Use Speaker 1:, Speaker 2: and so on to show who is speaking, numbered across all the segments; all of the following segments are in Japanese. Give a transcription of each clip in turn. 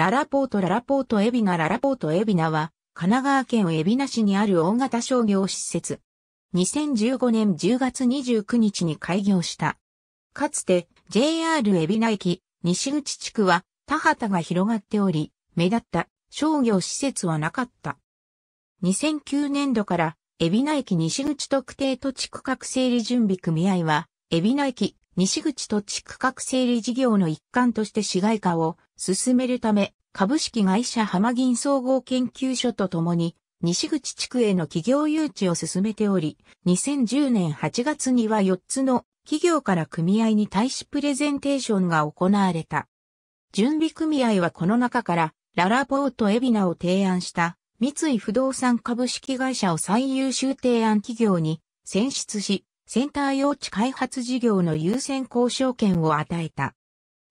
Speaker 1: ララポートララポートエビナララポートエビナは、神奈川県海老名市にある大型商業施設。2015年10月29日に開業した。かつて JR 海老名駅西口地区は田畑が広がっており、目立った商業施設はなかった。2009年度から海老名駅西口特定土地区画整理準備組合は、海老名駅西口土地区画整理事業の一環として市街化を進めるため、株式会社浜銀総合研究所とともに、西口地区への企業誘致を進めており、2010年8月には4つの企業から組合に対しプレゼンテーションが行われた。準備組合はこの中から、ララポート海老名を提案した三井不動産株式会社を最優秀提案企業に選出し、センター用地開発事業の優先交渉権を与えた。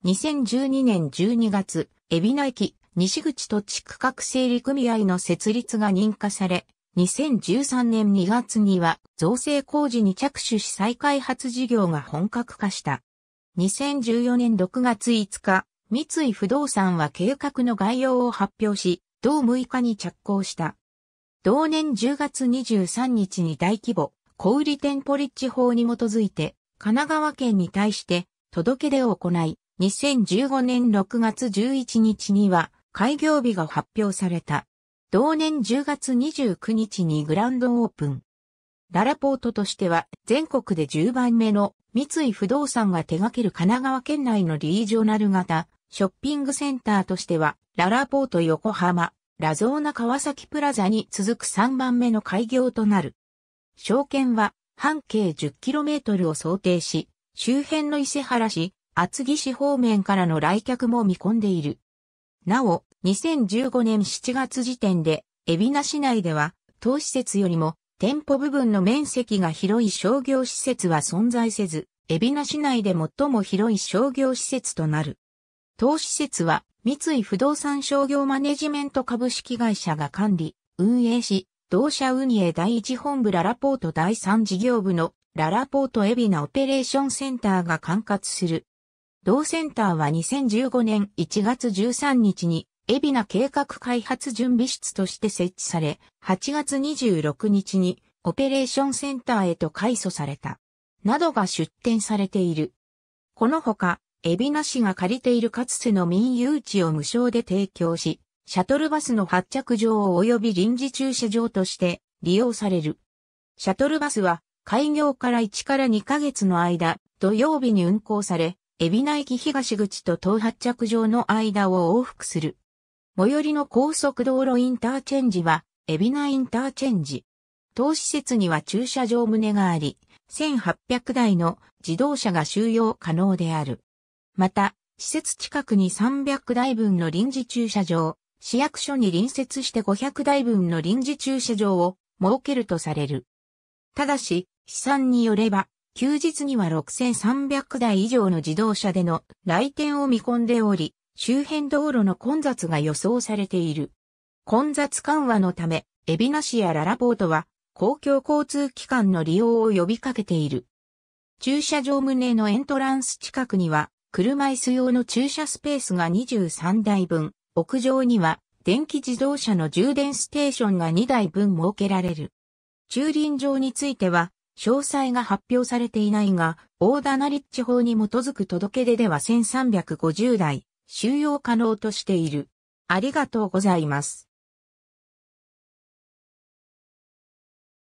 Speaker 1: 2012年12月、海老名駅西口土地区画整理組合の設立が認可され、2013年2月には造成工事に着手し再開発事業が本格化した。2014年6月5日、三井不動産は計画の概要を発表し、同6日に着工した。同年10月23日に大規模小売店ポリッジ法に基づいて、神奈川県に対して届け出を行い、2015年6月11日には開業日が発表された。同年10月29日にグランドオープン。ララポートとしては全国で10番目の三井不動産が手掛ける神奈川県内のリージョナル型ショッピングセンターとしてはララポート横浜、ラゾーナ川崎プラザに続く3番目の開業となる。証券は半径 10km を想定し、周辺の伊勢原市、厚木市方面からの来客も見込んでいる。なお、2015年7月時点で、海老名市内では、当施設よりも、店舗部分の面積が広い商業施設は存在せず、海老名市内で最も広い商業施設となる。当施設は、三井不動産商業マネジメント株式会社が管理、運営し、同社運営第一本部ララポート第三事業部のララポートエビナオペレーションセンターが管轄する。同センターは2015年1月13日にエビナ計画開発準備室として設置され、8月26日にオペレーションセンターへと改祖された。などが出展されている。このほか、エビナ市が借りているかつての民有地を無償で提供し、シャトルバスの発着場及び臨時駐車場として利用される。シャトルバスは開業から1から2ヶ月の間、土曜日に運行され、海老名駅東口と東発着場の間を往復する。最寄りの高速道路インターチェンジは、海老名インターチェンジ。当施設には駐車場棟があり、1800台の自動車が収容可能である。また、施設近くに300台分の臨時駐車場、市役所に隣接して500台分の臨時駐車場を設けるとされる。ただし、試算によれば、休日には6300台以上の自動車での来店を見込んでおり、周辺道路の混雑が予想されている。混雑緩和のため、海老名市やララポートは公共交通機関の利用を呼びかけている。駐車場棟のエントランス近くには、車椅子用の駐車スペースが23台分、屋上には電気自動車の充電ステーションが2台分設けられる。駐輪場については詳細が発表されていないが、オーダナリッチ法に基づく届け出では1350台収容可能としている。ありがとうございます。